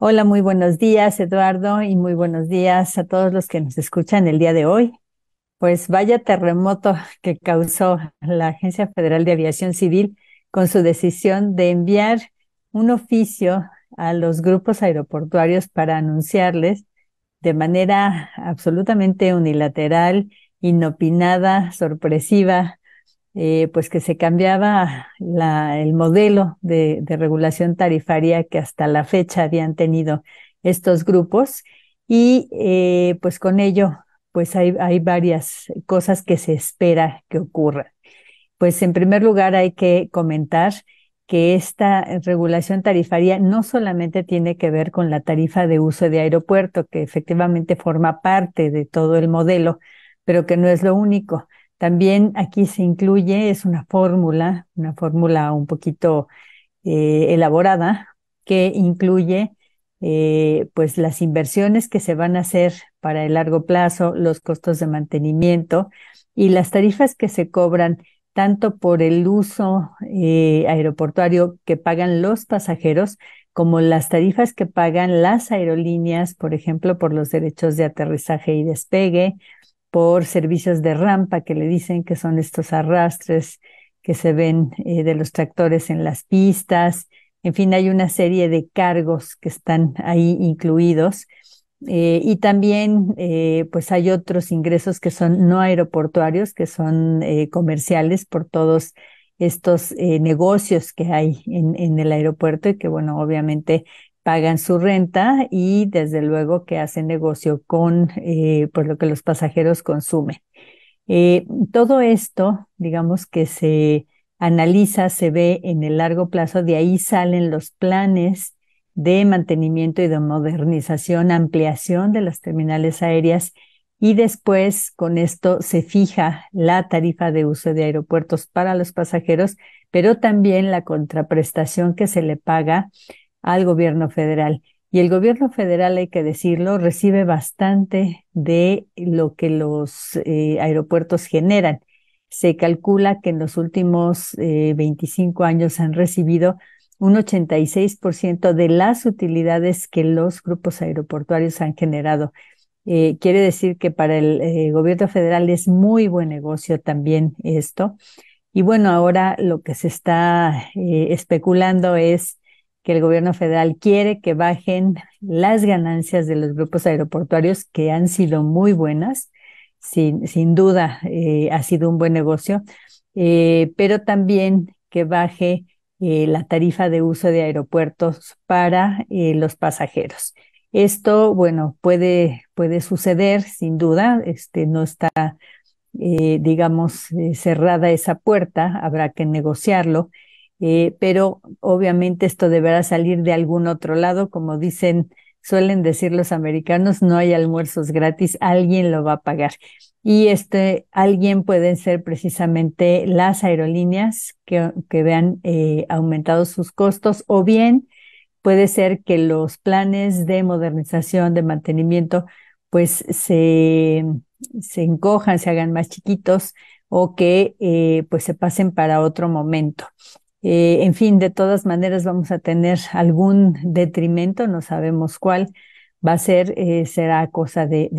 Hola, muy buenos días, Eduardo, y muy buenos días a todos los que nos escuchan el día de hoy. Pues vaya terremoto que causó la Agencia Federal de Aviación Civil con su decisión de enviar un oficio a los grupos aeroportuarios para anunciarles de manera absolutamente unilateral, inopinada, sorpresiva, eh, pues que se cambiaba el modelo de, regulación tarifaria que hasta la fecha habían tenido estos grupos y eh, pues con ello pues hay, hay, varias cosas que se espera que ocurran. Pues en primer lugar hay que comentar que esta regulación tarifaria no solamente tiene que ver con la tarifa de uso de aeropuerto, que efectivamente forma parte de todo el modelo, pero que no es lo único también aquí se incluye, es una fórmula, una fórmula un poquito eh, elaborada que incluye eh, pues las inversiones que se van a hacer para el largo plazo, los costos de mantenimiento y las tarifas que se cobran tanto por el uso eh, aeroportuario que pagan los pasajeros como las tarifas que pagan las aerolíneas, por ejemplo, por los derechos de aterrizaje y despegue, por servicios de rampa que le dicen que son estos arrastres que se ven eh, de los tractores en las pistas. En fin, hay una serie de cargos que están ahí incluidos. Eh, y también, eh, pues hay otros ingresos que son no aeroportuarios, que son comerciales por todos estos negocios que hay en el aeropuerto y que, bueno, obviamente pagan su renta y desde luego que hacen negocio con eh, por pues, lo que los pasajeros consumen. Eh, todo esto, digamos que se analiza, se ve en el largo plazo, de ahí salen los planes de mantenimiento y de modernización, ampliación de las terminales aéreas y después con esto se fija la tarifa de uso de aeropuertos para los pasajeros, pero también la contraprestación que se le paga al gobierno federal. Y el gobierno federal, hay que decirlo, recibe bastante de lo que los eh, aeropuertos generan. Se calcula que en los últimos 25 eh, años han recibido un 86% de las utilidades que los grupos aeroportuarios han generado. Eh, quiere decir que para el gobierno federal es muy buen negocio también esto. Y bueno, ahora lo que se está especulando es que el gobierno federal quiere que bajen las ganancias de los grupos aeroportuarios, que han sido muy buenas, sin, sin duda eh, ha sido un buen negocio, eh, pero también que baje eh, la tarifa de uso de aeropuertos para los pasajeros. Esto, bueno, puede, puede suceder, sin duda, este, no está, digamos, cerrada esa puerta, habrá que negociarlo eh, pero obviamente esto deberá salir de algún otro lado, como dicen, suelen decir los americanos, no hay almuerzos gratis, alguien lo va a pagar. Y este alguien pueden ser precisamente las aerolíneas que, que vean eh, aumentados sus costos o bien puede ser que los planes de modernización, de mantenimiento, pues se, se encojan, se hagan más chiquitos o que eh, pues se pasen para otro momento. Eh, en fin, de todas maneras vamos a tener algún detrimento, no sabemos cuál va a ser, eh, será cosa de,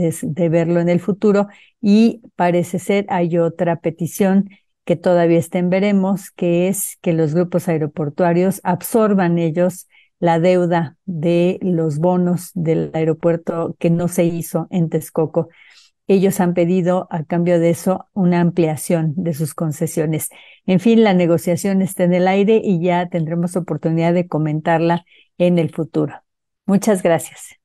verlo en el futuro. Y parece ser, hay otra petición que todavía estén, veremos, que es que los grupos aeroportuarios absorban ellos la deuda de los bonos del aeropuerto que no se hizo en Texcoco ellos han pedido a cambio de eso una ampliación de sus concesiones. En fin, la negociación está en el aire y ya tendremos oportunidad de comentarla en el futuro. Muchas gracias.